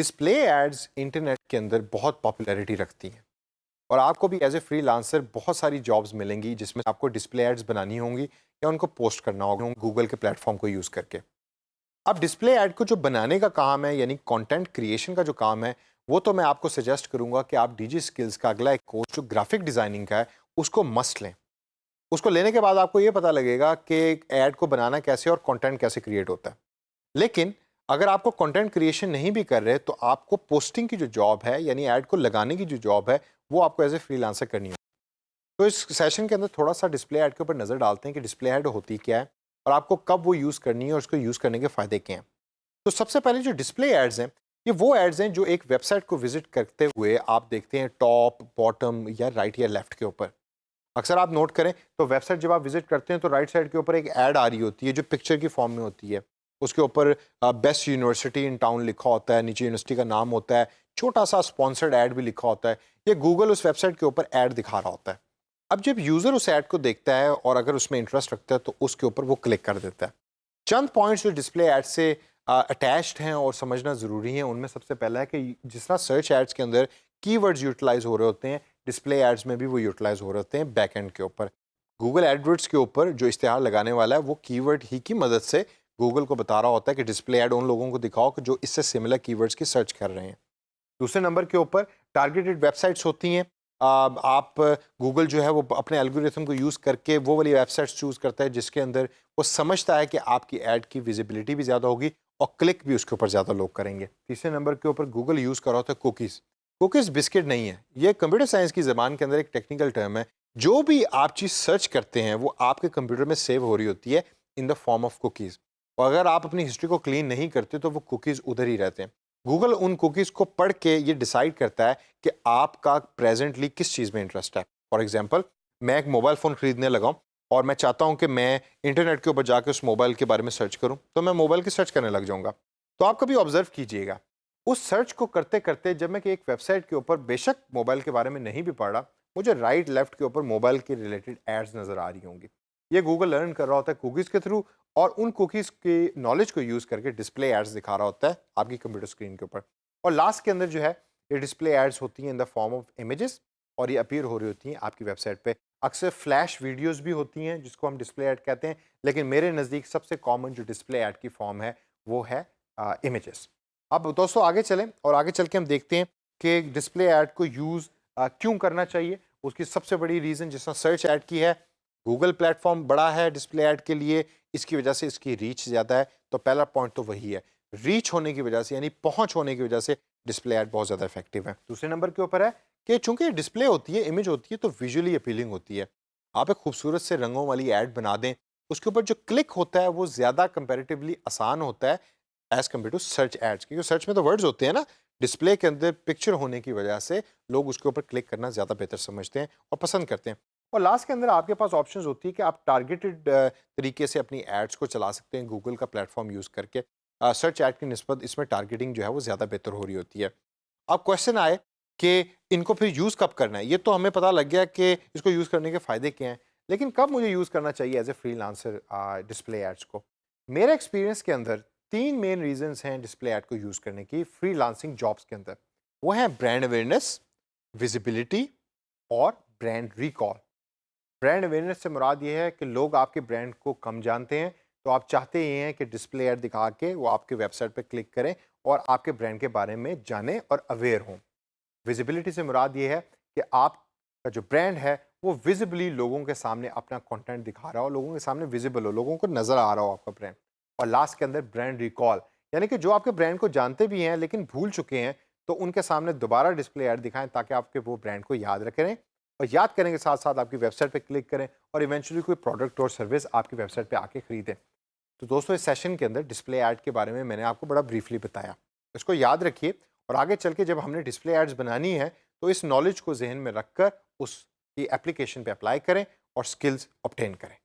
display ads internet के अंदर बहुत पॉपुलैरिटी रखती हैं और आपको भी एज ए फ्री लांसर बहुत सारी जॉब्स मिलेंगी जिसमें आपको डिस्प्ले एड्स बनानी होंगी या उनको पोस्ट करना होगा गूगल के प्लेटफॉर्म को यूज़ करके अब डिस्प्ले ऐड को जो बनाने का काम है यानी कंटेंट क्रिएशन का जो काम है वो तो मैं आपको सजेस्ट करूंगा कि आप डीजी स्किल्स का अगला एक कोर्स जो ग्राफिक डिज़ाइनिंग का है उसको मस्ट लें उसको लेने के बाद आपको ये पता लगेगा कि एड को बनाना कैसे और कंटेंट कैसे क्रिएट होता है लेकिन अगर आपको कंटेंट क्रिएशन नहीं भी कर रहे तो आपको पोस्टिंग की जो जॉब है यानी ऐड को लगाने की जो जॉब है वो आपको एज ए फ्री करनी होगी तो इस सेशन के अंदर थोड़ा सा डिस्प्ले ऐड के ऊपर नज़र डालते हैं कि डिस्प्ले ऐड होती क्या है और आपको कब वो यूज़ करनी है और उसको यूज़ करने के फ़ायदे क्या हैं तो सबसे पहले जो डिस्प्ले एड्स हैं ये वो एड्स हैं जो एक वेबसाइट को विजिट करते हुए आप देखते हैं टॉप बॉटम या राइट या लेफ्ट के ऊपर अक्सर आप नोट करें तो वेबसाइट जब आप विजिट करते हैं तो राइट साइड के ऊपर एक ऐड आ रही होती है जो पिक्चर की फॉर्म में होती है उसके ऊपर बेस्ट यूनिवर्सिटी इन टाउन लिखा होता है नीचे यूनिवर्सिटी का नाम होता है छोटा सा स्पॉन्सर्ड ऐड भी लिखा होता है ये गूगल उस वेबसाइट के ऊपर ऐड दिखा रहा होता है अब जब यूज़र उस ऐड को देखता है और अगर उसमें इंटरेस्ट रखता है तो उसके ऊपर वो क्लिक कर देता है चंद पॉइंट्स जो डिस्प्ले ऐड से अटैच्ड हैं और समझना ज़रूरी है उनमें सबसे पहला है कि जिस तरह सर्च एड्स के अंदर कीवर्ड्स यूटिलाइज हो रहे होते हैं डिस्प्ले एड्स में भी वो यूटिलाइज हो रहे होते हैं बैक एंड के ऊपर गूगल एडवर्ड्स के ऊपर जो इश्तहार लगाने वाला है वो कीवर्ड ही की मदद से गूगल को बता रहा होता है कि डिस्प्ले एड उन लोगों को दिखाओ कि जो इससे सिमिलर कीवर्ड्स की सर्च कर रहे हैं दूसरे नंबर के ऊपर टारगेटेड वेबसाइट्स होती हैं आप गूगल जो है वो अपने एल्गोरिथम को यूज़ करके वो वाली वेबसाइट्स चूज़ करता है जिसके अंदर वो समझता है कि आपकी ऐड की विजिबिलिटी भी ज़्यादा होगी और क्लिक भी उसके ऊपर ज़्यादा लोग करेंगे तीसरे नंबर के ऊपर गूगल यूज़ कर रहा होता है कुकीज़ कुकीज़ बिस्किट नहीं है ये कंप्यूटर साइंस की ज़बान के अंदर एक टेक्निकल टर्म है जो भी आप चीज़ सर्च करते हैं वो आपके कंप्यूटर में सेव हो रही होती है in the form of cookies और अगर आप अपनी हिस्ट्री को क्लीन नहीं करते तो वो कुकीज़ उधर ही रहते हैं गूगल उन कुकीज़ को पढ़ के ये डिसाइड करता है कि आपका प्रेजेंटली किस चीज़ में इंटरेस्ट है फॉर एग्जाम्पल मैं एक मोबाइल फ़ोन ख़रीदने लगाऊँ और मैं चाहता हूँ कि मैं इंटरनेट के ऊपर जाकर उस मोबाइल के बारे में सर्च करूँ तो मैं मोबाइल की सर्च करने लग जाऊँगा तो आप कभी ऑब्ज़र्व कीजिएगा उस सर्च को करते करते जब मैं कि एक वेबसाइट के ऊपर बेशक मोबाइल के बारे में नहीं भी पढ़ा मुझे राइट लेफ़्ट के ऊपर मोबाइल के रिलेटेड एड्स नज़र आ रही होंगी ये गूगल लर्न कर रहा होता है कुकीज़ के थ्रू और उन कुकीज़ के नॉलेज को यूज़ करके डिस्प्ले एड्स दिखा रहा होता है आपकी कंप्यूटर स्क्रीन के ऊपर और लास्ट के अंदर जो है ये डिस्प्ले एड्स होती हैं in the form of images और ये अपीयर हो रही होती हैं आपकी वेबसाइट पे अक्सर फ्लैश वीडियोस भी होती हैं जिसको हम डिस्प्ले ऐड कहते हैं लेकिन मेरे नज़दीक सबसे कॉमन जो डिस्प्ले ऐड की फॉर्म है वो है इमेज अब दोस्तों आगे चलें और आगे चल के हम देखते हैं कि डिस्प्ले ऐड को यूज़ क्यों करना चाहिए उसकी सबसे बड़ी रीज़न जिसने सर्च ऐड की है गूगल प्लेटफॉर्म बड़ा है डिस्प्ले ऐड के लिए इसकी वजह से इसकी रीच ज़्यादा है तो पहला पॉइंट तो वही है रीच होने की वजह से यानी पहुंच होने की वजह से डिस्प्ले ऐड बहुत ज़्यादा इफेक्टिव है दूसरे नंबर के ऊपर है कि चूंकि डिस्प्ले होती है इमेज होती है तो विजुअली अपीलिंग होती है आप एक खूबसूरत से रंगों वाली ऐड बना दें उसके ऊपर जो क्लिक होता है वो ज़्यादा कंपेरेटिवली आसान होता है as compare to search ads क्योंकि सर्च में तो वर्ड्स होते हैं ना डिस्प्ले के अंदर पिक्चर होने की वजह से लोग उसके ऊपर क्लिक करना ज़्यादा बेहतर समझते हैं और पसंद करते हैं और लास्ट के अंदर आपके पास ऑप्शंस होती है कि आप टारगेटेड तरीके से अपनी एड्स को चला सकते हैं गूगल का प्लेटफॉर्म यूज़ करके सर्च एड की नस्बत इसमें टारगेटिंग जो है वो ज़्यादा बेहतर हो रही होती है अब क्वेश्चन आए कि इनको फिर यूज़ कब करना है ये तो हमें पता लग गया कि इसको यूज़ करने के फ़ायदे क्या हैं लेकिन कब मुझे यूज़ करना चाहिए as a free display ads को मेरे एक्सपीरियंस के अंदर तीन मेन रीजंस हैं डिस्प्ले ऐड को यूज़ करने की फ्री जॉब्स के अंदर वो हैं ब्रांड अवेयरनेस विजिबिलिटी और ब्रांड रिकॉल ब्रांड अवेयरनेस से मुराद ये है कि लोग आपके ब्रांड को कम जानते हैं तो आप चाहते ये हैं कि डिस्प्ले एड दिखा के वो आपके वेबसाइट पर क्लिक करें और आपके ब्रांड के बारे में जानें और अवेयर हों विजिबिलिटी से मुराद ये है कि आपका जो ब्रांड है वो विजिबली लोगों के सामने अपना कंटेंट दिखा रहा हो लोगों के सामने विजिबल हो लोगों को नज़र आ रहा हो आपका ब्रांड और लास्ट के अंदर ब्रांड रिकॉल यानी कि जो आपके ब्रांड को जानते भी हैं लेकिन भूल चुके हैं तो उनके सामने दोबारा डिस्प्ले ऐड दिखाएं ताकि आपके वो ब्रांड को याद रखें और याद करने के साथ साथ आपकी वेबसाइट पर क्लिक करें और इवेंचुअली कोई प्रोडक्ट और सर्विस आपकी वेबसाइट पर आके ख़रीदें तो दोस्तों इस सेशन के अंदर डिस्प्ले ऐड के बारे में मैंने आपको बड़ा ब्रीफली बताया इसको याद रखिए और आगे चल के जब हमने डिस्प्ले एड्स बनानी है तो इस नॉलेज को जहन में रख कर उसकी एप्लीकेशन पर अप्लाई करें और स्किल्स ऑप्टेन करें